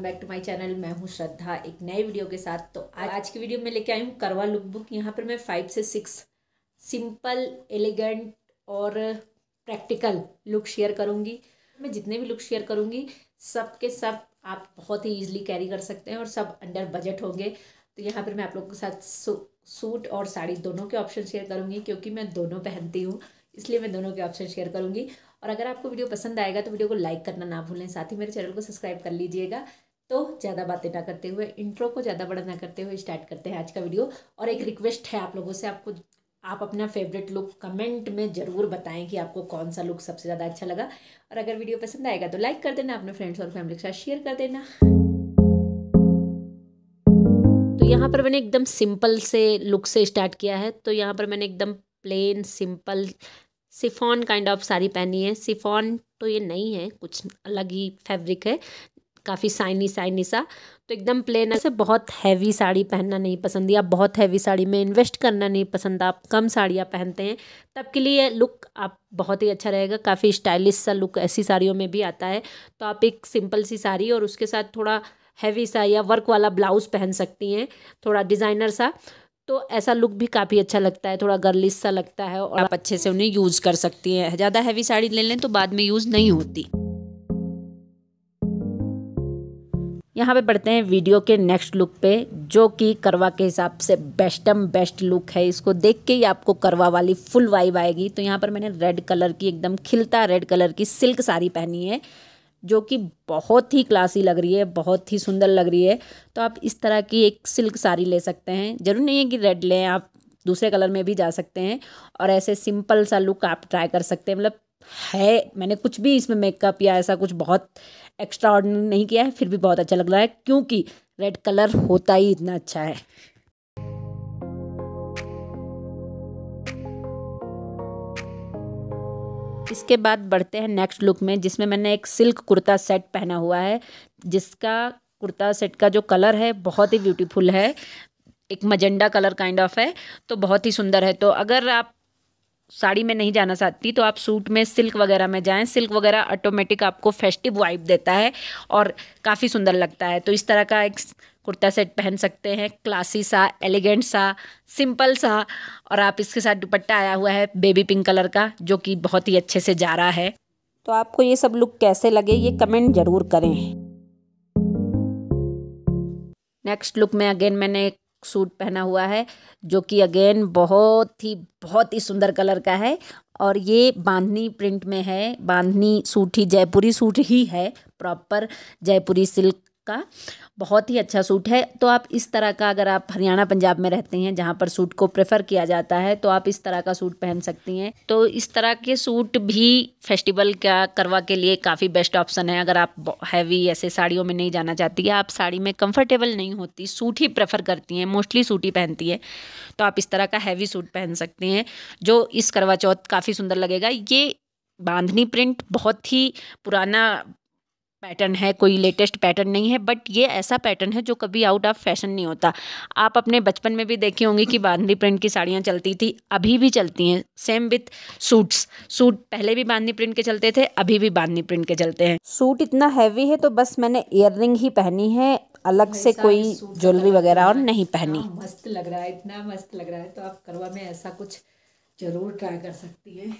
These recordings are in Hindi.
welcome back to my channel मैं हूँ श्रद्धा एक नए वीडियो के साथ तो आज, आज की वीडियो में लेके आई हूँ करवा लुक बुक यहाँ पर मैं फाइव से सिक्स सिंपल एलिगेंट और प्रैक्टिकल लुक शेयर करूँगी मैं जितने भी लुक शेयर करूंगी सब के सब आप बहुत ही ईजिली कैरी कर सकते हैं और सब अंडर बजट होंगे तो यहाँ पर मैं आप लोगों के साथ सूट और साड़ी दोनों के ऑप्शन शेयर करूँगी क्योंकि मैं दोनों पहनती हूँ इसलिए मैं दोनों के ऑप्शन शेयर करूँगी और अगर आपको वीडियो पसंद आएगा तो वीडियो को लाइक करना ना भूलें साथ ही मेरे चैनल को सब्सक्राइब कर लीजिएगा तो ज़्यादा बातें ना करते हुए इंट्रो को ज़्यादा बड़ा ना करते हुए स्टार्ट करते हैं आज का वीडियो और एक रिक्वेस्ट है आप लोगों से आपको आप अपना फेवरेट लुक कमेंट में ज़रूर बताएं कि आपको कौन सा लुक सबसे ज़्यादा अच्छा लगा और अगर वीडियो पसंद आएगा तो लाइक कर देना अपने फ्रेंड्स और फैमिली के साथ शेयर कर देना तो यहाँ पर मैंने एकदम सिंपल से लुक से स्टार्ट किया है तो यहाँ पर मैंने एकदम plain simple chiffon kind of sari पहनी है सिफॉन तो ये नहीं है कुछ अलग ही फैब्रिक है काफ़ी साइनी साइनी सा तो एकदम प्लेन ऐसे बहुत हैवी साड़ी पहनना नहीं पसंद या बहुत हैवी साड़ी में इन्वेस्ट करना नहीं पसंद आप कम साड़ियाँ पहनते हैं तब के लिए लुक आप बहुत ही अच्छा रहेगा काफ़ी स्टाइलिश सा लुक ऐसी साड़ियों में भी आता है तो आप एक सिंपल सी साड़ी और उसके साथ थोड़ा हैवी सा या वर्क वाला ब्लाउज़ पहन सकती हैं थोड़ा डिज़ाइनर सा तो ऐसा लुक भी काफ़ी अच्छा लगता है थोड़ा गर्लिश सा लगता है और आप अच्छे से उन्हें यूज़ कर सकती हैं ज़्यादा हैवी साड़ी ले लें तो बाद में यूज़ नहीं होती यहाँ पे बढ़ते हैं वीडियो के नेक्स्ट लुक पे जो कि करवा के हिसाब से बेस्टम बेस्ट लुक है इसको देख के ही आपको करवा वाली फुल वाइब आएगी तो यहाँ पर मैंने रेड कलर की एकदम खिलता रेड कलर की सिल्क साड़ी पहनी है जो कि बहुत ही क्लासी लग रही है बहुत ही सुंदर लग रही है तो आप इस तरह की एक सिल्क साड़ी ले सकते हैं ज़रूर नहीं है कि रेड लें आप दूसरे कलर में भी जा सकते हैं और ऐसे सिंपल सा लुक आप ट्राई कर सकते हैं मतलब है मैंने कुछ भी इसमें मेकअप या ऐसा कुछ बहुत एक्स्ट्रा ऑर्डनरी नहीं किया है फिर भी बहुत अच्छा लग रहा है क्योंकि रेड कलर होता ही इतना अच्छा है इसके बाद बढ़ते हैं नेक्स्ट लुक में जिसमें मैंने एक सिल्क कुर्ता सेट पहना हुआ है जिसका कुर्ता सेट का जो कलर है बहुत ही ब्यूटीफुल है एक मजेंडा कलर काइंड ऑफ है तो बहुत ही सुंदर है तो अगर आप साड़ी में नहीं जाना चाहती तो आप सूट में सिल्क वगैरह में जाएं सिल्क वगैरह ऑटोमेटिक आपको फेस्टिव वाइब देता है और काफ़ी सुंदर लगता है तो इस तरह का एक कुर्ता सेट पहन सकते हैं क्लासी सा एलिगेंट सा सिंपल सा और आप इसके साथ दुपट्टा आया हुआ है बेबी पिंक कलर का जो कि बहुत ही अच्छे से जा रहा है तो आपको ये सब लुक कैसे लगे ये कमेंट ज़रूर करें नेक्स्ट लुक में अगेन मैंने सूट पहना हुआ है जो कि अगेन बहुत ही बहुत ही सुंदर कलर का है और ये बांधनी प्रिंट में है बांधनी सूट ही जयपुरी सूट ही है प्रॉपर जयपुरी सिल्क का बहुत ही अच्छा सूट है तो आप इस तरह का अगर आप हरियाणा पंजाब में रहते हैं जहाँ पर सूट को प्रेफर किया जाता है तो आप इस तरह का सूट पहन सकती हैं तो इस तरह के सूट भी फेस्टिवल का करवा के लिए काफ़ी बेस्ट ऑप्शन है अगर आप हैवी ऐसे साड़ियों में नहीं जाना चाहती है आप साड़ी में कंफर्टेबल नहीं होती सूट ही प्रेफर करती हैं मोस्टली सूट ही पहनती है तो आप इस तरह का हैवी सूट पहन सकते हैं जो इस करवा चौथ काफ़ी सुंदर लगेगा ये बांधनी प्रिंट बहुत ही पुराना पैटर्न है कोई लेटेस्ट पैटर्न नहीं है बट ये ऐसा पैटर्न है जो कभी आउट ऑफ फैशन नहीं होता आप अपने बचपन में भी देखी होंगे कि बांधनी प्रिंट की साड़ियाँ चलती थी अभी भी चलती हैं सेम विथ सूट्स सूट पहले भी बांधनी प्रिंट के चलते थे अभी भी बांधनी प्रिंट के चलते हैं सूट इतना हैवी है तो बस मैंने इयर ही पहनी है अलग से कोई ज्वेलरी वगैरह और नहीं पहनी मस्त लग रहा है इतना मस्त लग रहा है तो आप करवा में ऐसा कुछ जरूर ट्राई कर सकती है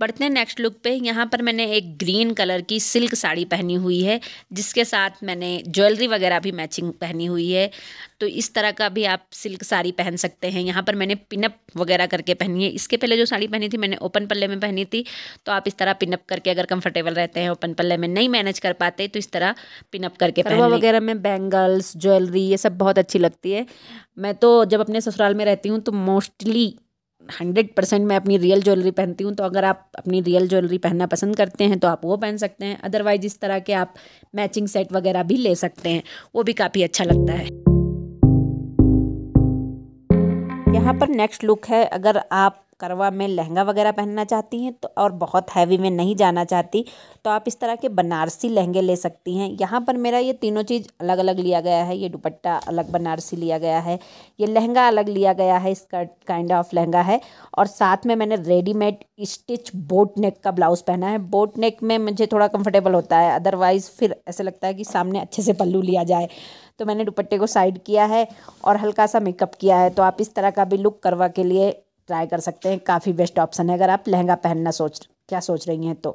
बढ़ते हैं नेक्स्ट लुक पे यहाँ पर मैंने एक ग्रीन कलर की सिल्क साड़ी पहनी हुई है जिसके साथ मैंने ज्वेलरी वगैरह भी मैचिंग पहनी हुई है तो इस तरह का भी आप सिल्क साड़ी पहन सकते हैं यहाँ पर मैंने पिनअप वगैरह करके पहनी है इसके पहले जो साड़ी पहनी थी मैंने ओपन पल्ले में पहनी थी तो आप इस तरह पिनअप करके अगर कंफर्टेबल रहते हैं ओपन पल्ले में नहीं मैनेज कर पाते तो इस तरह पिनअप करके करवा वगैरह में बैंगल्स ज्वेलरी ये सब बहुत अच्छी लगती है मैं तो जब अपने ससुराल में रहती हूँ तो मोस्टली हंड्रेड परसेंट मैं अपनी रियल ज्वेलरी पहनती हूँ तो अगर आप अपनी रियल ज्वेलरी पहनना पसंद करते हैं तो आप वो पहन सकते हैं अदरवाइज इस तरह के आप मैचिंग सेट वगैरह भी ले सकते हैं वो भी काफ़ी अच्छा लगता है यहाँ पर नेक्स्ट लुक है अगर आप करवा में लहंगा वगैरह पहनना चाहती हैं तो और बहुत हैवी में नहीं जाना चाहती तो आप इस तरह के बनारसी लहंगे ले सकती हैं यहाँ पर मेरा ये तीनों चीज़ अलग अलग लिया गया है ये दुपट्टा अलग बनारसी लिया गया है ये लहंगा अलग लिया गया है इसका काइंड ऑफ लहंगा है और साथ में मैंने रेडीमेड स्टिच बोट नेक का ब्लाउज़ पहना है बोट नेक में मुझे थोड़ा कम्फर्टेबल होता है अदरवाइज़ फिर ऐसा लगता है कि सामने अच्छे से पल्लू लिया जाए तो मैंने दुपट्टे को साइड किया है और हल्का सा मेकअप किया है तो आप इस तरह का भी लुक करवा के लिए ट्राई कर सकते हैं काफ़ी बेस्ट ऑप्शन है अगर आप लहंगा पहनना सोच क्या सोच रही हैं तो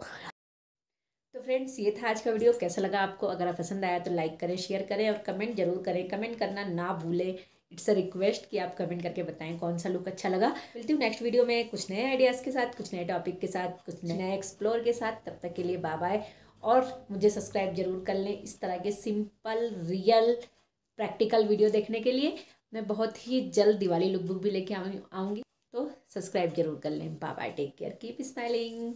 तो फ्रेंड्स ये था आज का वीडियो कैसा लगा आपको अगर आप पसंद आया तो लाइक करें शेयर करें और कमेंट जरूर करें कमेंट करना ना भूलें इट्स अ रिक्वेस्ट कि आप कमेंट करके बताएं कौन सा लुक अच्छा लगा मिलती हूँ नेक्स्ट वीडियो में कुछ नए आइडियाज़ के साथ कुछ नए टॉपिक के साथ कुछ नए एक्सप्लोर के साथ तब तक के लिए बाय बाय और मुझे सब्सक्राइब जरूर कर लें इस तरह के सिंपल रियल प्रैक्टिकल वीडियो देखने के लिए मैं बहुत ही जल्द दिवाली लुक बुक भी लेके आऊँगी तो सब्सक्राइब जरूर कर लें bye take care keep smiling